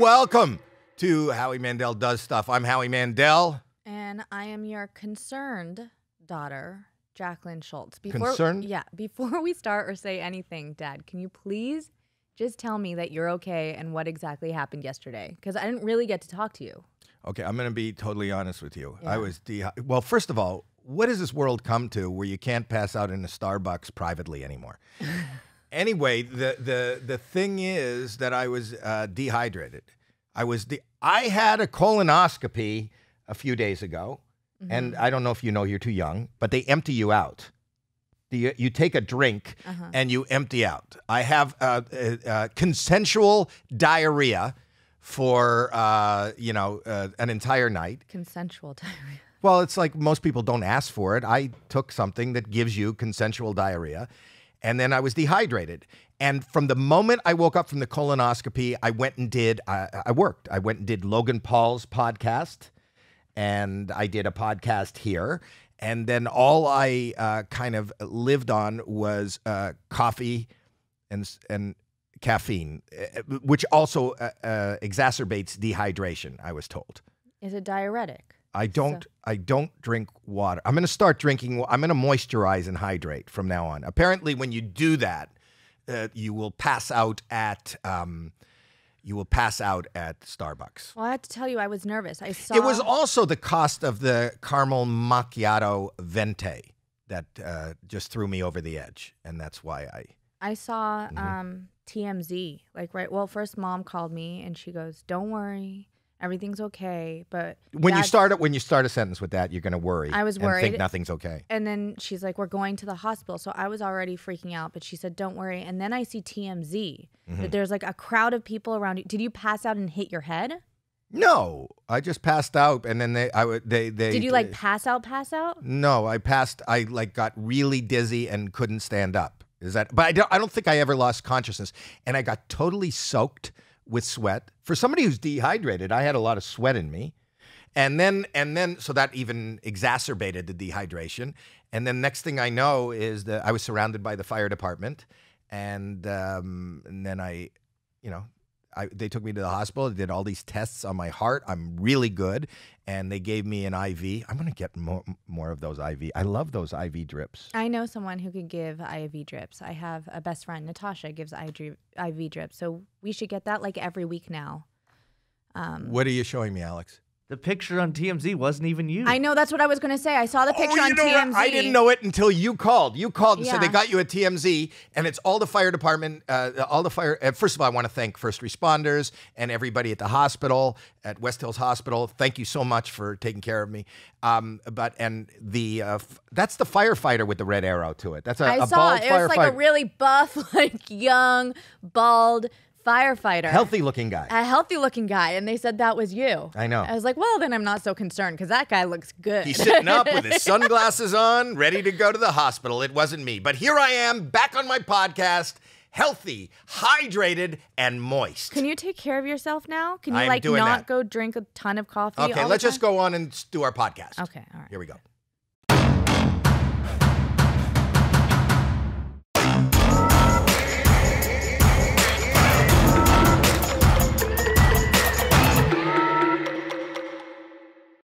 Welcome to Howie Mandel Does Stuff. I'm Howie Mandel. And I am your concerned daughter, Jacqueline Schultz. Before, concerned? Yeah. Before we start or say anything, Dad, can you please just tell me that you're okay and what exactly happened yesterday? Because I didn't really get to talk to you. Okay, I'm going to be totally honest with you. Yeah. I was de- well. First of all, what does this world come to where you can't pass out in a Starbucks privately anymore? anyway, the the the thing is that I was uh, dehydrated. I was the I had a colonoscopy a few days ago, mm-hmm. and I don't know if you know, you're too young, but they empty you out. The, you take a drink uh-huh. and you empty out. I have uh, uh, uh, consensual diarrhea for you know an entire night. Consensual diarrhea. Well, it's like most people don't ask for it. I took something that gives you consensual diarrhea and then I was dehydrated. And from the moment I woke up from the colonoscopy, I went and did, I, I, worked. I went and did Logan Paul's podcast, and I did a podcast here. And then all I uh, kind of lived on was uh, coffee and, and caffeine, eh, eh, which also uh, uh, exacerbates dehydration, I was told. Is it diuretic? I don't. So. I don't drink water. I'm going to start drinking. I'm going to moisturize and hydrate from now on. Apparently, when you do that, uh, you will pass out at. Um, you will pass out at Starbucks. Well, I have to tell you, I was nervous. I saw it was also the cost of the caramel macchiato venti that uh, just threw me over the edge, and that's why I. I saw mm -hmm. um, TMZ like right. Well, first mom called me and she goes, "Don't worry, everything's okay. But when you start it, when you start a sentence with that, you're going to worry. I was worried. think nothing's okay. And then she's like, "We're going to the hospital." So I was already freaking out, but she said, "Don't worry." And then I see TMZ mm -hmm. that mm-hmm. there's like a crowd of people around you. Did you pass out and hit your head? No, I just passed out, and then they, I would, they, they. Did you like pass out? Pass out? No, I passed. I like got really dizzy and couldn't stand up. Is that? But I don't. I don't think I ever lost consciousness, and I got totally soaked with sweat. For somebody who's dehydrated, I had a lot of sweat in me. And then and then so that even exacerbated the dehydration. And then next thing I know is that I was surrounded by the fire department and um, and then I you know I, they took me to the hospital. They did all these tests on my heart. I'm really good. And they gave me an IV. I'm going to get more, more of those IV. I love those IV drips. I know someone who can give IV drips. I have a best friend, Natasha, gives IV drips. So we should get that like every week now. Um, what are you showing me, Alex? The picture on TMZ wasn't even you. I know that's what I was going to say. I saw the oh, picture oh, on TMZ. I didn't know it until you called. You called and yeah. said they got you at TMZ, and it's all the fire department, uh, all the fire. Uh, first of all, I want to thank first responders and everybody at the hospital at West Hills Hospital. Thank you so much for taking care of me. Um, but and the uh, that's the firefighter with the red arrow to it. That's a, I a saw bald it. It was like a really buff, like young, bald firefighter. Healthy looking guy. A healthy looking guy. And they said that was you. I know. I was like, well, then I'm not so concerned because that guy looks good. He's sitting up with his sunglasses on, ready to go to the hospital. It wasn't me. But here I am back on my podcast. Healthy, hydrated, and moist. Can you take care of yourself now? Can you like not that. go drink a ton of coffee? Okay, let's just go on and do our podcast. Okay, all right. Here we go.